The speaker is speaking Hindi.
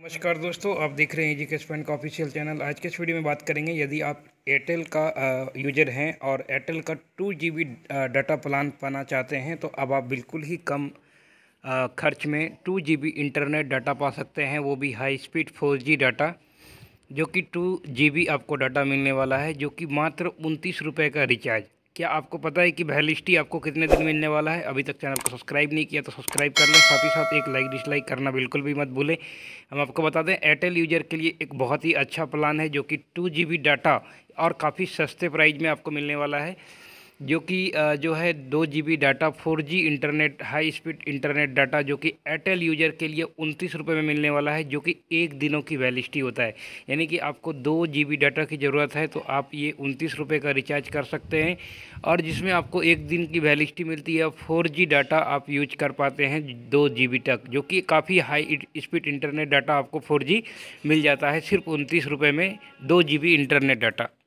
नमस्कार दोस्तों आप देख रहे हैं जी के स्पेंड का ऑफिशियल चैनल आज के इस वीडियो में बात करेंगे यदि आप एयरटेल का यूजर हैं और एयरटेल का two G B data plan पाना चाहते हैं तो अब आप बिल्कुल ही कम खर्च में two G B internet data पा सकते हैं वो भी high speed four G data जो कि टू जी बी आपको डाटा मिलने वाला है जो कि मात्र उनतीस रुपये का रिचार्ज क्या आपको पता है कि बहलिस्टी आपको कितने दिन मिलने वाला है अभी तक चैनल को सब्सक्राइब नहीं किया तो सब्सक्राइब कर लें साथ ही साथ एक लाइक डिसलाइक करना बिल्कुल भी मत भूलें हम आपको बता दें एयरटेल यूजर के लिए एक बहुत ही अच्छा प्लान है जो कि टू डाटा और काफ़ी सस्ते प्राइज में आपको मिलने वाला है जो कि जो है दो G data four G internet high speed internet data जो कि एयरटेल यूजर के लिए उनतीस रुपये में मिलने वाला है जो कि एक दिनों की वैलिडिटी होता है यानी कि आपको दो जी डाटा की ज़रूरत है तो आप ये उनतीस रुपये का रिचार्ज कर सकते हैं और जिसमें आपको एक दिन की वैलिडिटी मिलती है फोर जी डाटा आप यूज कर पाते हैं दो जी तक जो कि काफ़ी हाई स्पीड इंटरनेट डाटा आपको फोर मिल जाता है सिर्फ उनतीस में दो जी इंटरनेट डाटा